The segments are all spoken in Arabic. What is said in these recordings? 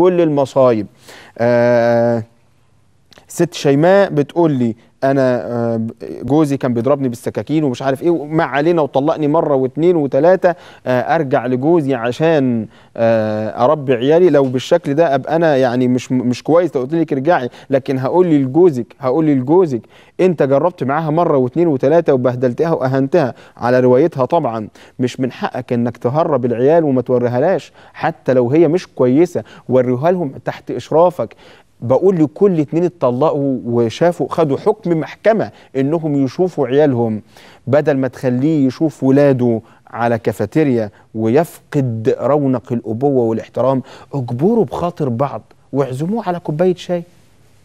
كل المصايب آه ست شيماء بتقول لي انا آه، جوزي كان بيضربني بالسكاكين ومش عارف ايه وما علينا وطلقني مره واثنين وثلاثه آه، ارجع لجوزي عشان آه، اربي عيالي لو بالشكل ده ابقى انا يعني مش مش كويس لو قلت لك ارجعي لكن هقول لي لجوزك هقول لي لجوزك انت جربت معاها مره واثنين وثلاثه وبهدلتها واهنتها على روايتها طبعا مش من حقك انك تهرب العيال وما توريهالاش حتى لو هي مش كويسه وريها لهم تحت اشرافك بقول لكل اتنين اتطلقوا وشافوا خدوا حكم محكمة انهم يشوفوا عيالهم بدل ما تخليه يشوف ولاده على كافيتيريا ويفقد رونق الأبوة والاحترام اجبروا بخاطر بعض واعزموه على كوباية شاي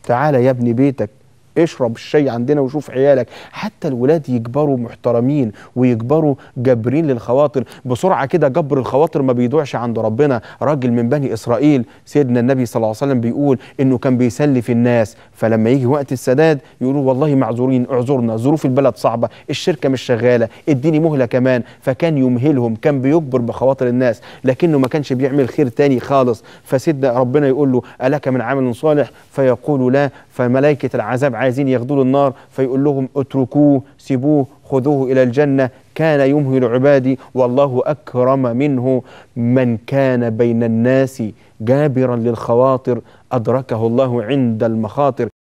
تعالى يا ابني بيتك اشرب الشاي عندنا وشوف عيالك حتى الولاد يكبروا محترمين ويكبروا جابرين للخواطر بسرعه كده جبر الخواطر ما بيدوعش عند ربنا راجل من بني اسرائيل سيدنا النبي صلى الله عليه وسلم بيقول انه كان بيسلف الناس فلما يجي وقت السداد يقولوا والله معذورين اعذرنا ظروف البلد صعبه الشركه مش شغاله اديني مهله كمان فكان يمهلهم كان بيجبر بخواطر الناس لكنه ما كانش بيعمل خير تاني خالص فسيدنا ربنا يقول له الك من عمل صالح فيقول لا فملائكه العذاب عايزين له النار فيقول لهم اتركوه سيبوه خذوه إلى الجنة كان يمهل عبادي والله أكرم منه من كان بين الناس جابرا للخواطر أدركه الله عند المخاطر